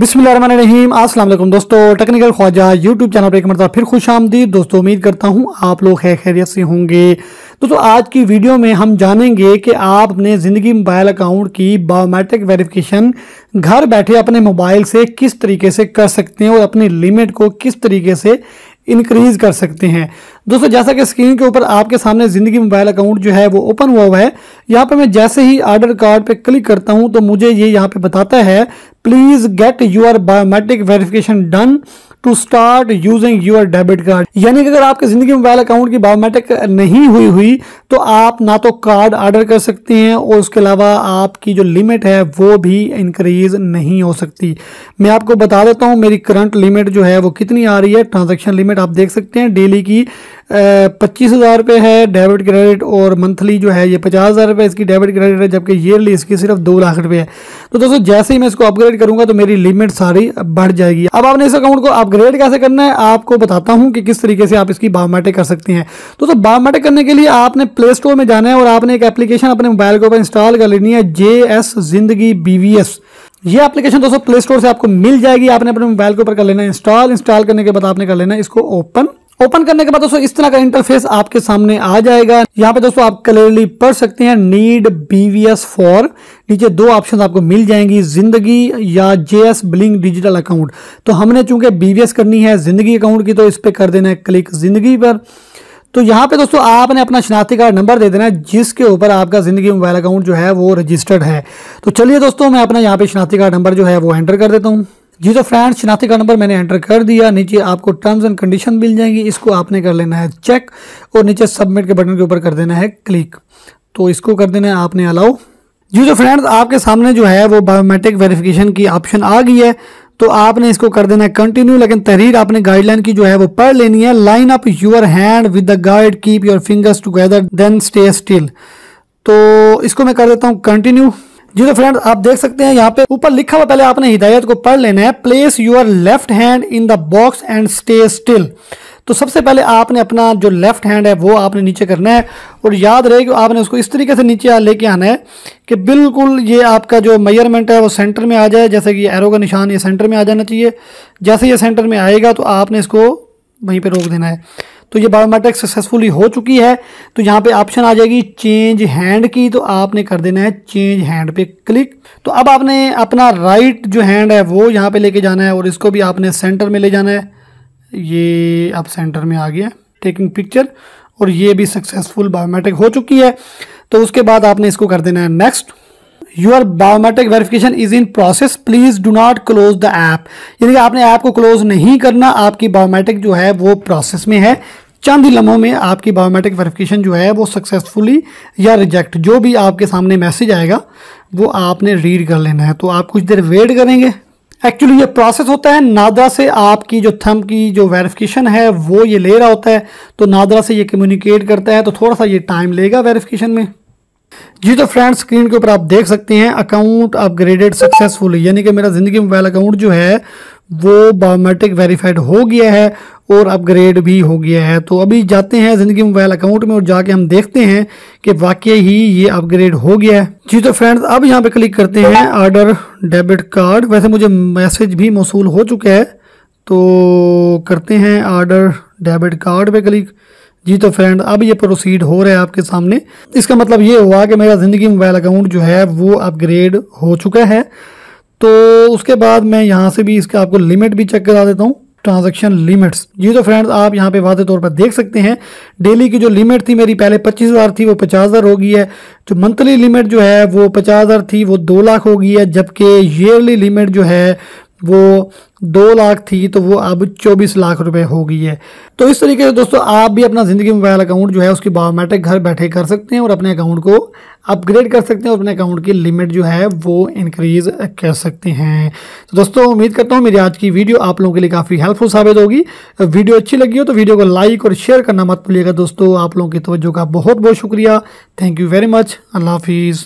बिसमीम असलम दोस्तों technical Khwaja YouTube channel पर एक मरतबा तो फिर खुश आमदी दोस्तों उम्मीद करता हूँ आप लोग है खैरियत से होंगे दोस्तों आज की वीडियो में हम जानेंगे कि आप अपने ज़िंदगी मोबाइल अकाउंट की बायोमेट्रिक वेरिफिकेशन घर बैठे अपने मोबाइल से किस तरीके से कर सकते हैं और अपनी लिमिट को किस तरीके से इंक्रीज़ कर सकते हैं दोस्तों जैसा कि स्क्रीन के ऊपर आपके सामने ज़िंदगी मोबाइल अकाउंट जो है वो ओपन हुआ हुआ है यहाँ पर मैं जैसे ही आर्डर कार्ड पर क्लिक करता हूँ तो मुझे ये यहाँ पे बताता है please get your biometric verification done to start using your debit card यानी कि अगर आपके जिंदगी मोबाइल अकाउंट की बायोमेट्रिक नहीं हुई हुई तो आप ना तो कार्ड ऑर्डर कर सकते हैं और उसके अलावा आपकी जो लिमिट है वो भी इंक्रीज नहीं हो सकती मैं आपको बता देता हूँ मेरी करंट लिमिट जो है वो कितनी आ रही है ट्रांजेक्शन लिमिट आप देख सकते हैं डेली की पच्चीस हज़ार रुपये है डेबिट क्रेडिट और मंथली जो है ये पचास हज़ार रुपये इसकी डेबिट क्रेडिट है जबकि ईयरली इसकी सिर्फ दो लाख रुपये है तो दोस्तों जैसे ही मैं इसको अपग्रेड करूँगा तो मेरी लिमिट सारी बढ़ जाएगी अब आपने इस अकाउंट को अपग्रेड कैसे करना है आपको बताता हूँ कि किस तरीके से आप इसकी बायोमेट्रिक कर सकते हैं दोस्तों बायोमेट्रिक करने के लिए आपने प्ले स्टोर में जाना है और आपने एक एप्लीकेशन अपने मोबाइल के ऊपर इंस्टॉल कर लेनी है J S Zindigi B V S ये एप्लीकेशन दोस्तों प्ले स्टोर से आपको मिल जाएगी आपने अपने मोबाइल के ऊपर कर लेना इंस्टॉल इंस्टॉल करने के बाद आपने कर लेना इसको ओपन ओपन करने के बाद दोस्तों इस तरह का इंटरफेस आपके सामने आ जाएगा यहाँ पे दोस्तों आप क्लियरली पढ़ सकते हैं नीड बीवीएस फॉर नीचे दो ऑप्शन आपको मिल जाएंगी जिंदगी या जेएस ब्लिंग डिजिटल अकाउंट तो हमने चूंकि बीवीएस करनी है जिंदगी अकाउंट की तो इस पर कर देना है क्लिक जिंदगी पर तो यहाँ पे दोस्तों आपने अपना शनाख्ती कार्ड नंबर दे देना है जिसके ऊपर आपका ज़िंदगी मोबाइल अकाउंट जो है वो रजिस्टर्ड है तो चलिए दोस्तों मैं अपना यहाँ पे शनाख्ती कार्ड नंबर जो है वो एंटर कर देता हूँ जी तो फ्रेंड्स शनाख्ती का नंबर मैंने एंटर कर दिया नीचे आपको टर्म्स एंड कंडीशन मिल जाएंगी इसको आपने कर लेना है चेक और नीचे सबमिट के बटन के ऊपर कर देना है क्लिक तो इसको कर देना है आपने अलाउ जी तो फ्रेंड्स आपके सामने जो है वो बायोमेट्रिक वेरिफिकेशन की ऑप्शन आ गई है तो आपने इसको कर देना है कंटिन्यू लेकिन तहरीर आपने गाइडलाइन की जो है वो पढ़ लेनी है line up your hand with the guide keep your fingers together then stay still तो इसको मैं कर देता हूँ कंटिन्यू जी तो फ्रेंड आप देख सकते हैं यहाँ पे ऊपर लिखा हुआ पहले आपने हिदायत को पढ़ लेना है place your left hand in the box and stay still तो सबसे पहले आपने अपना जो लेफ्ट हैंड है वो आपने नीचे करना है और याद रहे कि आपने उसको इस तरीके से नीचे लेके आना है कि बिल्कुल ये आपका जो मेयरमेंट है वो सेंटर में आ जाए जैसे कि एरो का निशान ये सेंटर में आ जाना चाहिए जैसे ये सेंटर में आएगा तो आपने इसको वहीं पर रोक देना है तो ये बायोमेट्रिक सक्सेसफुली हो चुकी है तो यहाँ पे ऑप्शन आ जाएगी चेंज हैंड की तो आपने कर देना है चेंज हैंड पे क्लिक तो अब आपने अपना राइट जो हैंड है वो यहाँ पे लेके जाना है और इसको भी आपने सेंटर में ले जाना है ये अब सेंटर में आ गया टेकिंग पिक्चर और ये भी सक्सेसफुल बायोमेट्रिक हो चुकी है तो उसके बाद आपने इसको कर देना है next your biometric verification is in process please do not close the app यानी कि आपने ऐप को क्लोज नहीं करना आपकी बायोमेट्रिक जो है वो प्रोसेस में है चंद ही लम्हों में आपकी बायोमेट्रिक वेरिफिकेशन जो है वो सक्सेसफुली या रिजेक्ट जो भी आपके सामने मैसेज आएगा वो आपने रीड कर लेना है तो आप कुछ देर वेट करेंगे एक्चुअली ये प्रोसेस होता है नादरा से आपकी जो थम की जो वेरिफिकेशन है वो ये ले रहा होता है तो नादरा से ये कम्युनिकेट करता है तो थोड़ा सा ये टाइम लेगा वेरिफिकेशन में जी तो फ्रेंड स्क्रीन के ऊपर आप देख सकते हैं अकाउंट अपग्रेडेड सक्सेसफुल यानी कि मेरा ज़िंदगी मोबाइल अकाउंट जो है वो बायोमेट्रिक वेरीफाइड हो गया है और अपग्रेड भी हो गया है तो अभी जाते हैं ज़िंदगी मोबाइल अकाउंट में और जाके हम देखते हैं कि वाकई ही ये अपग्रेड हो गया है जी तो फ्रेंड्स अब यहाँ पे क्लिक करते हैं आर्डर डेबिट कार्ड वैसे मुझे मैसेज भी मौसू हो चुका है तो करते हैं आर्डर डेबिट कार्ड पे क्लिक जी तो फ्रेंड अब ये प्रोसीड हो रहा है आपके सामने इसका मतलब ये हुआ कि मेरा ज़िंदगी मोबाइल अकाउंट जो है वो अपग्रेड हो चुका है तो उसके बाद मैं यहाँ से भी इसका आपको लिमिट भी चेक करा देता हूँ ट्रांजेक्शन लिमिट्स ये तो फ्रेंड्स आप यहाँ पे वादे तौर पर देख सकते हैं डेली की जो लिमिट थी मेरी पहले पच्चीस हज़ार थी वो पचास हज़ार हो गई है जो मंथली लिमिट जो है वो पचास हज़ार थी वो दो लाख हो गई है जबकि ईयरली लिमिट जो है वो दो लाख थी तो वो अब चौबीस लाख रुपए हो गई है तो इस तरीके से दोस्तों आप भी अपना ज़िंदगी मोबाइल अकाउंट जो है उसकी बायोमेट्रिक घर बैठे कर सकते हैं और अपने अकाउंट को अपग्रेड कर सकते हैं और अपने अकाउंट की लिमिट जो है वो इंक्रीज कर सकते हैं तो दोस्तों उम्मीद करता हूँ मेरी आज की वीडियो आप लोगों के लिए काफ़ी हेल्पफुल साबित होगी वीडियो अच्छी लगी हो तो वीडियो को लाइक और शेयर करना मत भूलिएगा दोस्तों आप लोगों की तवज्जो का बहुत बहुत शुक्रिया थैंक यू वेरी मच अल्लाह हाफिज़